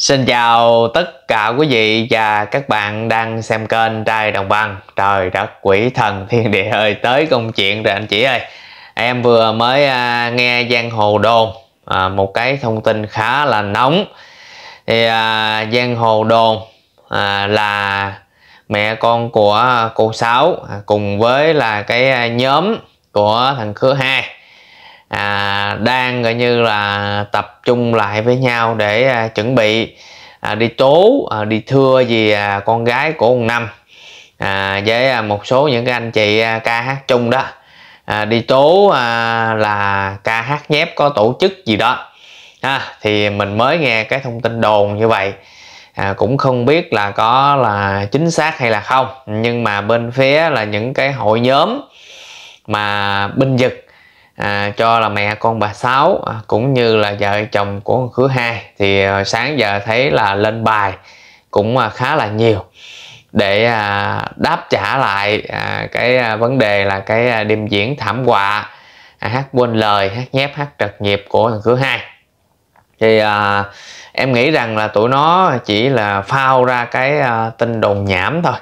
Xin chào tất cả quý vị và các bạn đang xem kênh Trai Đồng Bằng, Trời đất quỷ thần thiên địa ơi tới công chuyện rồi anh chị ơi Em vừa mới à, nghe Giang Hồ Đồn à, một cái thông tin khá là nóng thì à, Giang Hồ Đồn à, là mẹ con của cô Sáu à, cùng với là cái à, nhóm của thằng Khứa Hai à, đang gọi như là tập trung lại với nhau để à, chuẩn bị à, đi tố à, đi thưa gì à, con gái của ông năm à, với à, một số những cái anh chị à, ca hát chung đó à, đi tố à, là ca hát nhép có tổ chức gì đó à, thì mình mới nghe cái thông tin đồn như vậy à, cũng không biết là có là chính xác hay là không nhưng mà bên phía là những cái hội nhóm mà binh dực à, cho là mẹ con bà sáu à, cũng như là vợ chồng của khứa hai thì à, sáng giờ thấy là lên bài cũng à, khá là nhiều để à, đáp trả lại à, cái à, vấn đề là cái à, đêm diễn thảm họa à, hát quên lời hát nhép hát trật nhịp của thằng khứa hai thì à, em nghĩ rằng là tụi nó chỉ là phao ra cái à, tin đồn nhảm thôi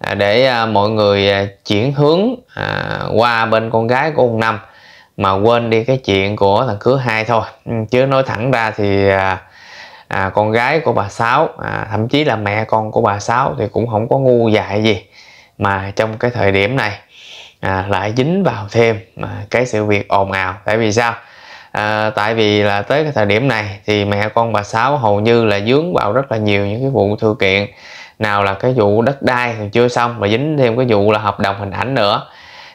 à, để à, mọi người à, chuyển hướng à, qua bên con gái của ông năm mà quên đi cái chuyện của thằng khứa hai thôi ừ, chứ nói thẳng ra thì à, à, con gái của bà sáu à, thậm chí là mẹ con của bà sáu thì cũng không có ngu dại gì mà trong cái thời điểm này à, lại dính vào thêm à, cái sự việc ồn ào tại vì sao à, tại vì là tới cái thời điểm này thì mẹ con bà sáu hầu như là dướng vào rất là nhiều những cái vụ thư kiện nào là cái vụ đất đai thì chưa xong mà dính thêm cái vụ là hợp đồng hình ảnh nữa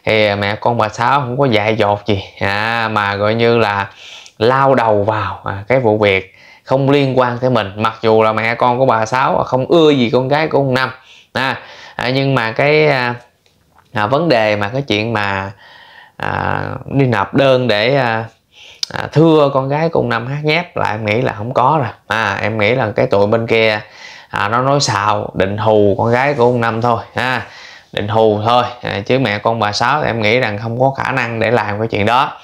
thì mẹ con bà sáu không có dạy dột gì à, mà gọi như là lao đầu vào à, cái vụ việc không liên quan tới mình mặc dù là mẹ con của bà sáu à, không ưa gì con gái của ông năm à, à, nhưng mà cái à, à, vấn đề mà cái chuyện mà à, đi nộp đơn để à, à, thưa con gái cùng năm hát nhép là em nghĩ là không có rồi à, em nghĩ là cái tụi bên kia à, nó nói xào định hù con gái của ông năm thôi ha à, định hù thôi à, chứ mẹ con bà sáu em nghĩ rằng không có khả năng để làm cái chuyện đó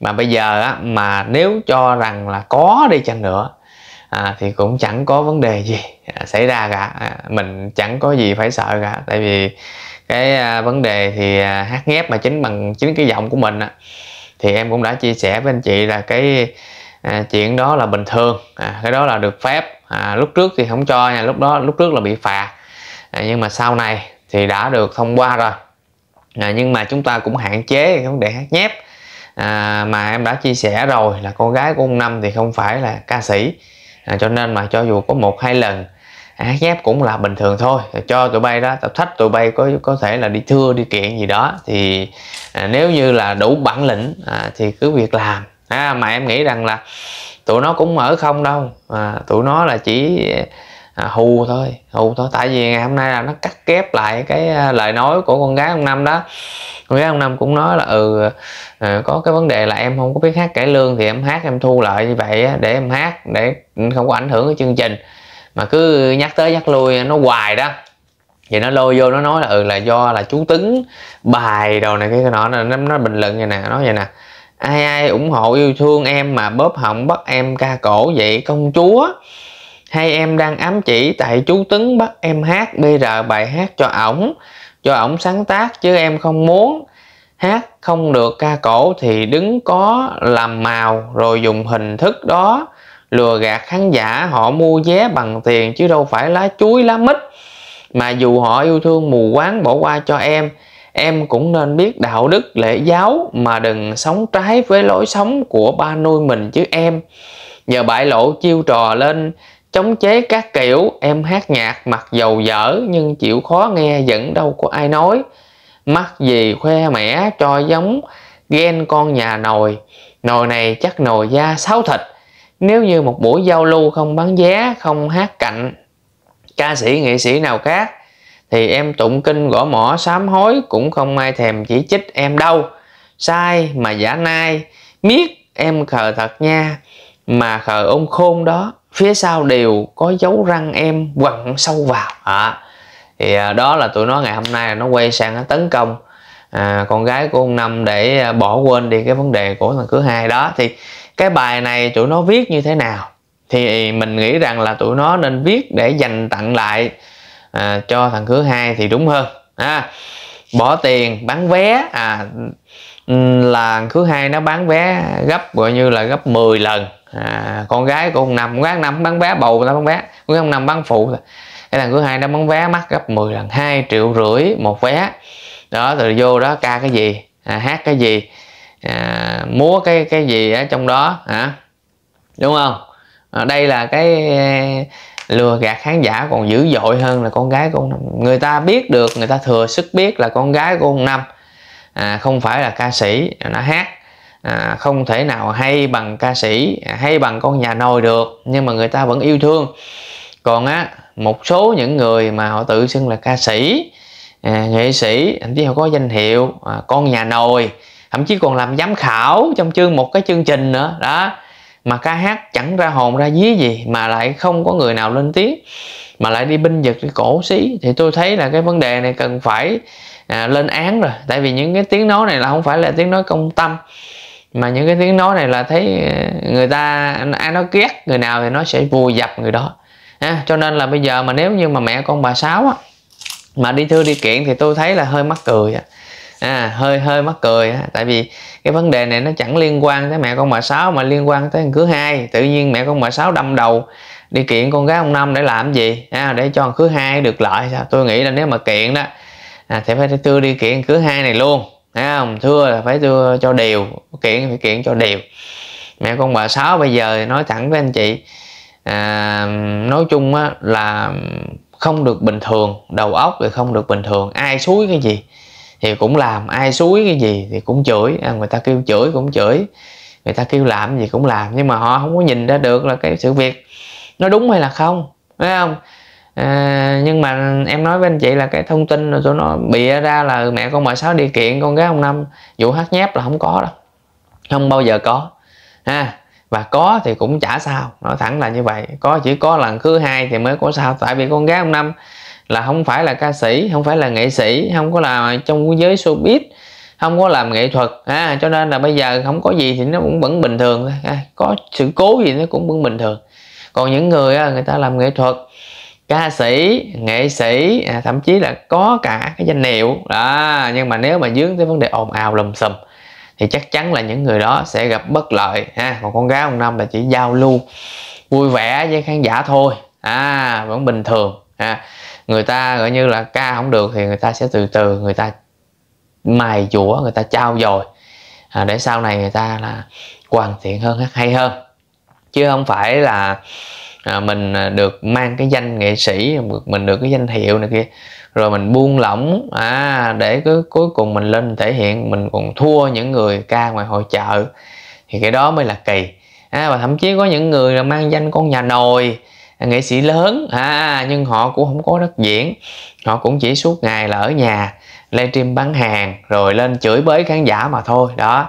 mà bây giờ á, mà nếu cho rằng là có đi chăng nữa à, thì cũng chẳng có vấn đề gì à, xảy ra cả à, mình chẳng có gì phải sợ cả tại vì cái à, vấn đề thì à, hát ghép mà chính bằng chính cái giọng của mình á, thì em cũng đã chia sẻ với anh chị là cái à, chuyện đó là bình thường à, cái đó là được phép à, lúc trước thì không cho nha lúc đó lúc trước là bị phạt à, nhưng mà sau này thì đã được thông qua rồi à, nhưng mà chúng ta cũng hạn chế cái vấn đề hát nhép à, mà em đã chia sẻ rồi là cô gái của ông năm thì không phải là ca sĩ à, cho nên mà cho dù có một hai lần hát nhép cũng là bình thường thôi cho tụi bay đó tập thách tụi bay có có thể là đi thưa đi kiện gì đó thì à, nếu như là đủ bản lĩnh à, thì cứ việc làm à, mà em nghĩ rằng là tụi nó cũng ở không đâu à, tụi nó là chỉ à, hù thôi hù thôi tại vì ngày hôm nay là nó cắt kép lại cái à, lời nói của con gái ông năm đó con gái ông năm cũng nói là ừ à, có cái vấn đề là em không có biết hát cải lương thì em hát em thu lợi như vậy để em hát để không có ảnh hưởng cái chương trình mà cứ nhắc tới nhắc lui nó hoài đó vậy nó lôi vô nó nói là ừ là do là chú tính bài đồ này cái nọ nó nó bình luận vậy nè nói vậy nè ai ai ủng hộ yêu thương em mà bóp họng bắt em ca cổ vậy công chúa hai em đang ám chỉ tại chú Tấn bắt em hát BR bài hát cho ổng cho ổng sáng tác chứ em không muốn hát không được ca cổ thì đứng có làm màu rồi dùng hình thức đó lừa gạt khán giả họ mua vé bằng tiền chứ đâu phải lá chuối lá mít mà dù họ yêu thương mù quáng bỏ qua cho em em cũng nên biết đạo đức lễ giáo mà đừng sống trái với lối sống của ba nuôi mình chứ em nhờ bại lộ chiêu trò lên chống chế các kiểu em hát nhạc mặc dầu dở nhưng chịu khó nghe vẫn đâu có ai nói mắc gì khoe mẻ cho giống ghen con nhà nồi nồi này chắc nồi da sáu thịt nếu như một buổi giao lưu không bán vé không hát cạnh ca sĩ nghệ sĩ nào khác thì em tụng kinh gõ mỏ sám hối cũng không ai thèm chỉ trích em đâu sai mà giả nai miết em khờ thật nha mà khờ ông khôn đó phía sau đều có dấu răng em quặn sâu vào à, thì à, đó là tụi nó ngày hôm nay nó quay sang nó tấn công à, con gái của ông năm để à, bỏ quên đi cái vấn đề của thằng cứ hai đó thì cái bài này tụi nó viết như thế nào thì mình nghĩ rằng là tụi nó nên viết để dành tặng lại à, cho thằng cứ hai thì đúng hơn à, bỏ tiền bán vé à ừ, là thứ hai nó bán vé gấp gọi như là gấp 10 lần à, con gái của ông năm gái năm bán vé bầu nó bán vé con gái ông năm bán phụ cái lần thứ hai nó bán vé mắc gấp 10 lần hai triệu rưỡi một vé đó từ vô đó ca cái gì à, hát cái gì à, múa cái cái gì ở trong đó hả à? đúng không à, đây là cái eh, lừa gạt khán giả còn dữ dội hơn là con gái của năm người ta biết được người ta thừa sức biết là con gái của ông năm à, không phải là ca sĩ nó hát à, không thể nào hay bằng ca sĩ à, hay bằng con nhà nồi được nhưng mà người ta vẫn yêu thương còn á một số những người mà họ tự xưng là ca sĩ à, nghệ sĩ thậm chí họ có danh hiệu à, con nhà nồi thậm chí còn làm giám khảo trong chương một cái chương trình nữa đó mà ca hát chẳng ra hồn ra dí gì mà lại không có người nào lên tiếng mà lại đi binh vực cái cổ xí thì tôi thấy là cái vấn đề này cần phải à, lên án rồi tại vì những cái tiếng nói này là không phải là tiếng nói công tâm mà những cái tiếng nói này là thấy ờ, người ta ai nó ghét người nào thì nó sẽ vùi dập người đó à, cho nên là bây giờ mà nếu như mà mẹ con bà sáu á, mà đi thư đi kiện thì tôi thấy là hơi mắc cười À, hơi hơi mắc cười tại vì cái vấn đề này nó chẳng liên quan tới mẹ con bà sáu mà liên quan tới thằng cứ hai tự nhiên mẹ con bà sáu đâm đầu đi kiện con gái ông năm để làm gì à, để cho thằng cứ hai được lợi sao tôi nghĩ là nếu mà kiện đó à, thì phải đi thư đi kiện cứ hai này luôn thấy không thưa là phải thưa cho đều kiện phải kiện cho đều mẹ con bà sáu bây giờ nói thẳng với anh chị à, nói chung á, là không được bình thường đầu óc thì không được bình thường ai suối cái gì thì cũng làm ai suối cái gì thì cũng chửi à, người ta kêu chửi cũng chửi người ta kêu làm gì cũng làm nhưng mà họ không có nhìn ra được là cái sự việc nó đúng hay là không phải không à, nhưng mà em nói với anh chị là cái thông tin rồi nó bịa ra là mẹ con mời sáu điều kiện con gái ông năm vụ hát nhép là không có đâu không bao giờ có ha và có thì cũng chả sao nói thẳng là như vậy có chỉ có lần thứ hai thì mới có sao tại vì con gái ông năm là không phải là ca sĩ không phải là nghệ sĩ không có là trong giới showbiz không có làm nghệ thuật à, cho nên là bây giờ không có gì thì nó cũng vẫn bình thường à, có sự cố gì nó cũng vẫn bình thường còn những người người ta làm nghệ thuật ca sĩ nghệ sĩ à, thậm chí là có cả cái danh hiệu đó nhưng mà nếu mà dướng tới vấn đề ồn ào lùm xùm thì chắc chắn là những người đó sẽ gặp bất lợi ha còn con gái ông năm là chỉ giao lưu vui vẻ với khán giả thôi à vẫn bình thường ha người ta gọi như là ca không được thì người ta sẽ từ từ người ta mài dũa người ta trao dồi à, để sau này người ta là hoàn thiện hơn hay hơn chứ không phải là à, mình à, được mang cái danh nghệ sĩ mình được cái danh hiệu này kia rồi mình buông lỏng à để cứ cuối cùng mình lên thể hiện mình còn thua những người ca ngoài hội chợ thì cái đó mới là kỳ à, và thậm chí có những người là mang danh con nhà nồi à, nghệ sĩ lớn à, nhưng họ cũng không có đất diễn họ cũng chỉ suốt ngày là ở nhà livestream bán hàng rồi lên chửi bới khán giả mà thôi đó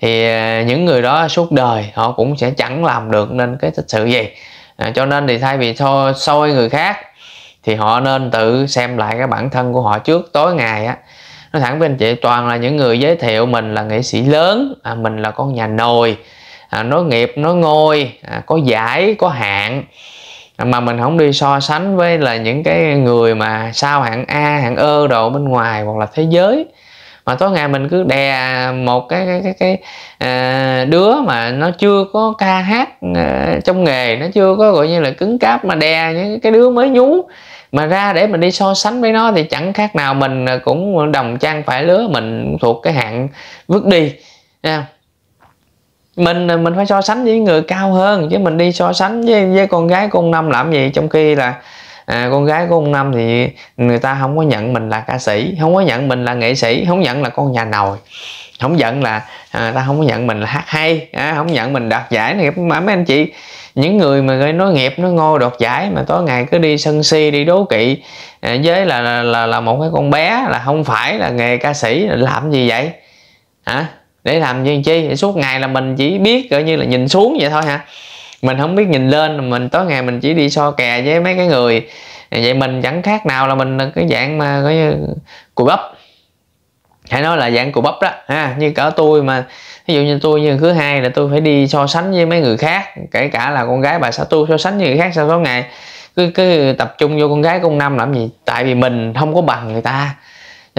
thì à, những người đó suốt đời họ cũng sẽ chẳng làm được nên cái tích sự gì à, cho nên thì thay vì so, soi người khác thì họ nên tự xem lại cái bản thân của họ trước tối ngày á nó thẳng với anh chị toàn là những người giới thiệu mình là nghệ sĩ lớn à, mình là con nhà nồi à, nói nghiệp nói ngôi à, có giải có hạng à, mà mình không đi so sánh với là những cái người mà sao hạng a hạng ơ đồ bên ngoài hoặc là thế giới mà tối ngày mình cứ đè một cái cái cái, cái à, đứa mà nó chưa có ca hát à, trong nghề nó chưa có gọi như là cứng cáp mà đè những cái đứa mới nhú mà ra để mình đi so sánh với nó thì chẳng khác nào mình cũng đồng trang phải lứa mình thuộc cái hạng vứt đi nha mình à, mình phải so sánh với người cao hơn chứ mình đi so sánh với với con gái con năm làm gì trong khi là à, con gái của ông năm thì người ta không có nhận mình là ca sĩ không có nhận mình là nghệ sĩ không nhận là con nhà nồi không nhận là à, ta không có nhận mình là hát hay à, không nhận mình đoạt giải nghiệp mà mấy anh chị những người mà nói nghiệp nó ngô đoạt giải mà tối ngày cứ đi sân si đi đố kỵ à, với là, là là là một cái con bé là không phải là nghề ca sĩ là làm gì vậy hả à, để làm gì chi suốt ngày là mình chỉ biết coi như là nhìn xuống vậy thôi hả mình không biết nhìn lên mình tối ngày mình chỉ đi so kè với mấy cái người vậy mình chẳng khác nào là mình là cái dạng mà coi như cùi bắp hãy nói là dạng cùi bắp đó ha như cỡ tôi mà ví dụ như tôi như thứ hai là tôi phải đi so sánh với mấy người khác kể cả là con gái bà xã tôi so sánh với người khác sau số ngày cứ cứ tập trung vô con gái con năm làm gì tại vì mình không có bằng người ta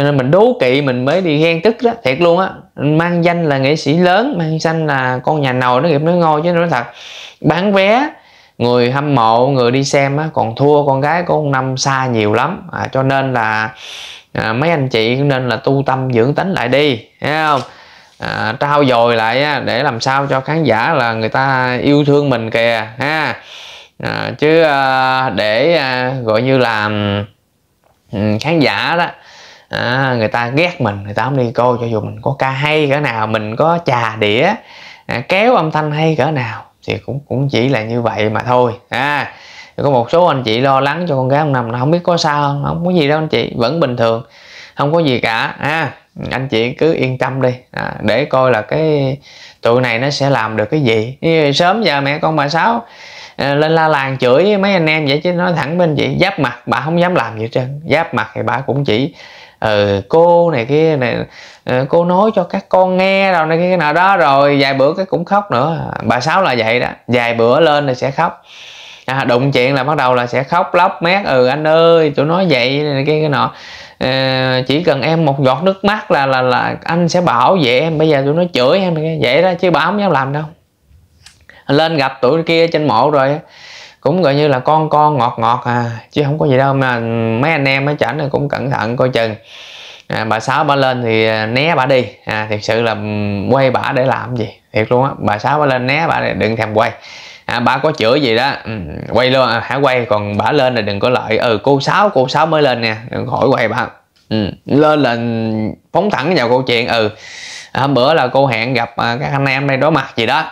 cho nên mình đố kỵ mình mới đi ghen tức đó thiệt luôn á mang danh là nghệ sĩ lớn mang danh là con nhà nầu nó nghiệp nó ngôi chứ nói thật bán vé người hâm mộ người đi xem á, còn thua con gái của ông năm xa nhiều lắm à, cho nên là à, mấy anh chị nên là tu tâm dưỡng tính lại đi thấy không à, trao dồi lại á, để làm sao cho khán giả là người ta yêu thương mình kìa ha à, chứ à, để à, gọi như là ừ, khán giả đó à, người ta ghét mình người ta không đi coi cho dù mình có ca hay cỡ nào mình có trà đĩa à, kéo âm thanh hay cỡ nào thì cũng cũng chỉ là như vậy mà thôi à có một số anh chị lo lắng cho con gái ông nằm không biết có sao không không có gì đâu anh chị vẫn bình thường không có gì cả à, anh chị cứ yên tâm đi à, để coi là cái tụi này nó sẽ làm được cái gì sớm giờ mẹ con bà sáu à, lên la làng chửi mấy anh em vậy chứ nói thẳng bên chị giáp mặt bà không dám làm gì hết trơn giáp mặt thì bà cũng chỉ ừ, cô này kia này ờ, cô nói cho các con nghe rồi này kia nào đó rồi vài bữa cái cũng khóc nữa bà sáu là vậy đó vài bữa lên là sẽ khóc à, đụng chuyện là bắt đầu là sẽ khóc lóc mét ừ anh ơi tụi nói vậy này kia cái nọ à, chỉ cần em một giọt nước mắt là là là anh sẽ bảo vệ em bây giờ tụi nó chửi em vậy đó chứ bảo không dám làm đâu lên gặp tụi kia trên mộ rồi cũng gọi như là con con ngọt ngọt à chứ không có gì đâu mà mấy anh em ở chảnh này cũng cẩn thận coi chừng à, bà sáu bà lên thì à, né bà đi à, thiệt sự là quay bà để làm gì thiệt luôn á bà sáu bà lên né bà này đừng thèm quay à, bà có chửi gì đó ừ, quay luôn à, hả quay còn bà lên là đừng có lợi ừ cô sáu cô sáu mới lên nè đừng khỏi quay bà ừ, lên là phóng thẳng vào câu chuyện ừ à, hôm bữa là cô hẹn gặp à, các anh em đây đối mặt gì đó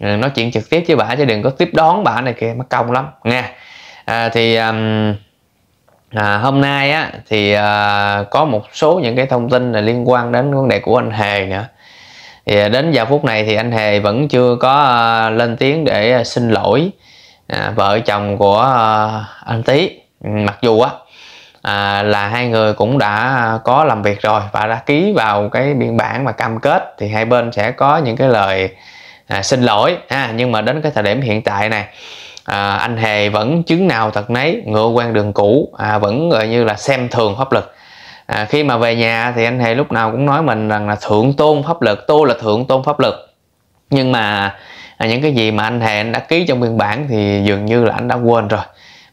Ừ, nói chuyện trực tiếp với bà chứ đừng có tiếp đón bà này kia mất công lắm nha à, thì um, à, hôm nay á thì à, có một số những cái thông tin là liên quan đến vấn đề của anh Hề nữa thì à, đến giờ phút này thì anh Hề vẫn chưa có à, lên tiếng để à, xin lỗi à, vợ chồng của à, anh Tý ừ, mặc dù á à, là hai người cũng đã có làm việc rồi và đã ký vào cái biên bản mà cam kết thì hai bên sẽ có những cái lời à, xin lỗi ha nhưng mà đến cái thời điểm hiện tại này à, anh hề vẫn chứng nào thật nấy ngựa quan đường cũ à, vẫn gọi như là xem thường pháp luật à, khi mà về nhà thì anh hề lúc nào cũng nói mình rằng là thượng tôn pháp luật tôi là thượng tôn pháp luật nhưng mà à, những cái gì mà anh hề anh đã ký trong biên bản thì dường như là anh đã quên rồi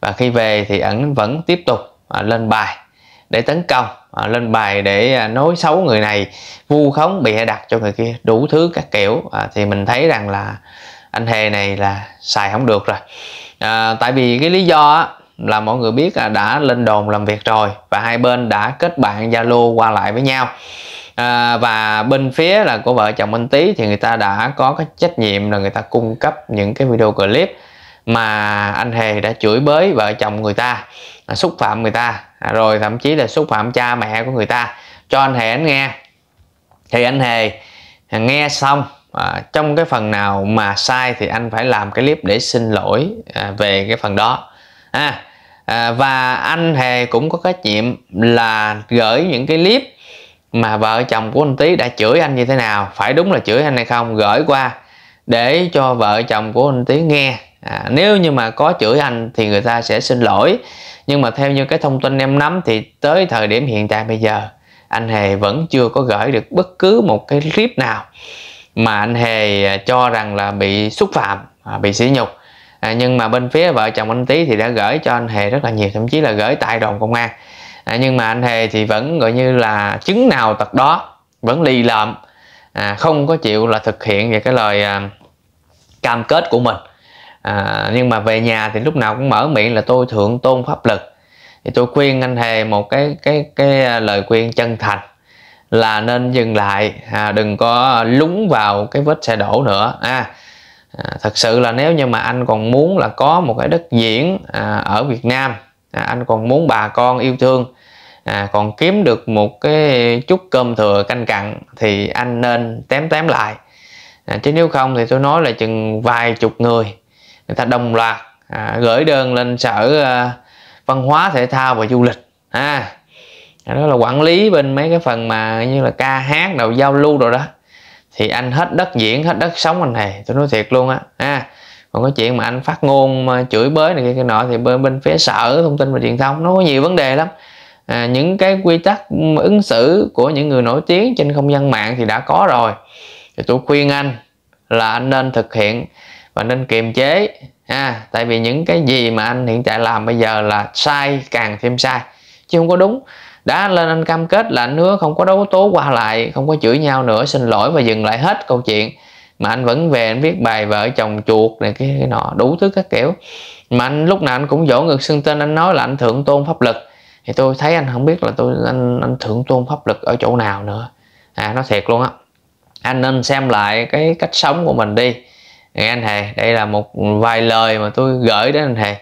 và khi về thì ảnh vẫn tiếp tục à, lên bài để tấn công à, lên bài để à, nói xấu người này vu khống bịa đặt cho người kia đủ thứ các kiểu à, thì mình thấy rằng là anh hề này là xài không được rồi à, tại vì cái lý do á, là mọi người biết là đã lên đồn làm việc rồi và hai bên đã kết bạn zalo qua lại với nhau à, và bên phía là của vợ chồng anh tý thì người ta đã có cái trách nhiệm là người ta cung cấp những cái video clip mà anh hề đã chửi bới vợ chồng người ta à, xúc phạm người ta À, rồi thậm chí là xúc phạm cha mẹ của người ta cho anh hề anh nghe thì anh hề nghe xong à, trong cái phần nào mà sai thì anh phải làm cái clip để xin lỗi à, về cái phần đó à, à, và anh hề cũng có trách nhiệm là gửi những cái clip mà vợ chồng của anh tý đã chửi anh như thế nào phải đúng là chửi anh hay không gửi qua để cho vợ chồng của anh tý nghe à, nếu như mà có chửi anh thì người ta sẽ xin lỗi nhưng mà theo như cái thông tin em nắm thì tới thời điểm hiện tại bây giờ anh hề vẫn chưa có gửi được bất cứ một cái clip nào mà anh hề à, cho rằng là bị xúc phạm à, bị sỉ nhục à, nhưng mà bên phía vợ chồng anh tý thì đã gửi cho anh hề rất là nhiều thậm chí là gửi tại đồn công an à, nhưng mà anh hề thì vẫn gọi như là chứng nào tật đó vẫn lì lợm à, không có chịu là thực hiện về cái lời à, cam kết của mình à, nhưng mà về nhà thì lúc nào cũng mở miệng là tôi thượng tôn pháp lực thì tôi khuyên anh thề một cái cái cái à, lời khuyên chân thành là nên dừng lại à, đừng có lúng vào cái vết xe đổ nữa à, à, thật sự là nếu như mà anh còn muốn là có một cái đất diễn à, ở Việt Nam à, anh còn muốn bà con yêu thương à, còn kiếm được một cái chút cơm thừa canh cặn thì anh nên tém tém lại à, chứ nếu không thì tôi nói là chừng vài chục người người ta đồng loạt à, gửi đơn lên sở à, văn hóa thể thao và du lịch ha à, đó là quản lý bên mấy cái phần mà như là ca hát đầu giao lưu rồi đó thì anh hết đất diễn hết đất sống anh này tôi nói thiệt luôn á ha à, còn cái chuyện mà anh phát ngôn mà chửi bới này kia cái nọ thì bên bên phía sở thông tin và truyền thông nó có nhiều vấn đề lắm à, những cái quy tắc ứng xử của những người nổi tiếng trên không gian mạng thì đã có rồi thì tôi khuyên anh là anh nên thực hiện và nên kiềm chế ha tại vì những cái gì mà anh hiện tại làm bây giờ là sai càng thêm sai chứ không có đúng đã lên anh cam kết là anh hứa không có đấu tố qua lại không có chửi nhau nữa xin lỗi và dừng lại hết câu chuyện mà anh vẫn về anh viết bài vợ chồng chuột này cái, cái nọ đủ thứ các kiểu mà anh lúc nào anh cũng dỗ ngực xưng tên anh nói là anh thượng tôn pháp lực thì tôi thấy anh không biết là tôi anh anh thượng tôn pháp lực ở chỗ nào nữa à nó thiệt luôn á anh nên xem lại cái cách sống của mình đi Nghe anh thầy, đây là một vài lời mà tôi gửi đến anh thầy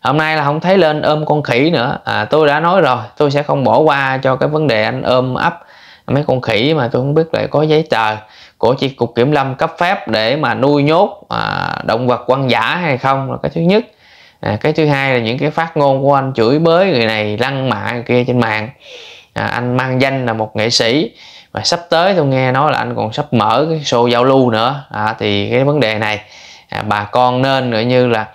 Hôm nay là không thấy lên ôm con khỉ nữa à, Tôi đã nói rồi, tôi sẽ không bỏ qua cho cái vấn đề anh ôm ấp mấy con khỉ mà tôi không biết lại có giấy tờ của chi cục kiểm lâm cấp phép để mà nuôi nhốt à, động vật quan giả hay không là cái thứ nhất à, cái thứ hai là những cái phát ngôn của anh chửi bới người này lăng mạ người kia trên mạng à, anh mang danh là một nghệ sĩ và sắp tới tôi nghe nói là anh còn sắp mở cái show giao lưu nữa à, thì cái vấn đề này à, bà con nên gọi như là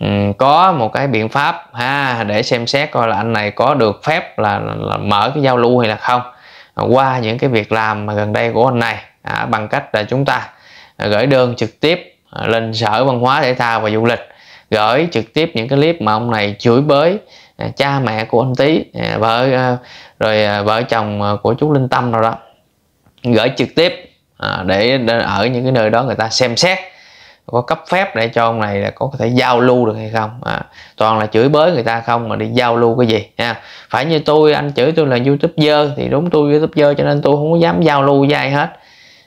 um, có một cái biện pháp ha để xem xét coi là anh này có được phép là, là, mở cái giao lưu hay là không à, qua những cái việc làm mà gần đây của anh này à, bằng cách là chúng ta à, gửi đơn trực tiếp à, lên sở văn hóa thể thao và du lịch gửi trực tiếp những cái clip mà ông này chửi bới à, cha mẹ của anh tý à, vợ à, rồi vợ chồng của chú linh tâm rồi đó gửi trực tiếp à, để, để ở những cái nơi đó người ta xem xét có cấp phép để cho ông này là có thể giao lưu được hay không à, toàn là chửi bới người ta không mà đi giao lưu cái gì ha phải như tôi anh chửi tôi là youtube dơ thì đúng tôi youtube dơ cho nên tôi không có dám giao lưu với ai hết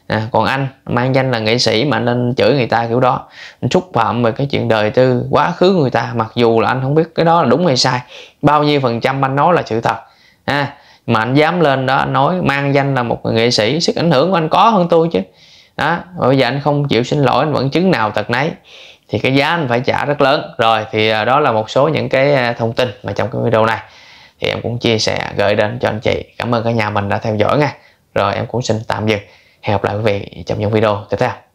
à, còn anh mang danh là nghệ sĩ mà nên chửi người ta kiểu đó anh xúc phạm về cái chuyện đời tư quá khứ người ta mặc dù là anh không biết cái đó là đúng hay sai bao nhiêu phần trăm anh nói là sự thật ha à, mà anh dám lên đó anh nói mang danh là một nghệ sĩ sức ảnh hưởng của anh có hơn tôi chứ đó bây giờ anh không chịu xin lỗi anh vẫn chứng nào tật nấy thì cái giá anh phải trả rất lớn rồi thì à, đó là một số những cái à, thông tin mà trong cái video này thì em cũng chia sẻ gửi đến cho anh chị cảm ơn cả nhà mình đã theo dõi nha rồi em cũng xin tạm dừng hẹn gặp lại quý vị trong những video tiếp theo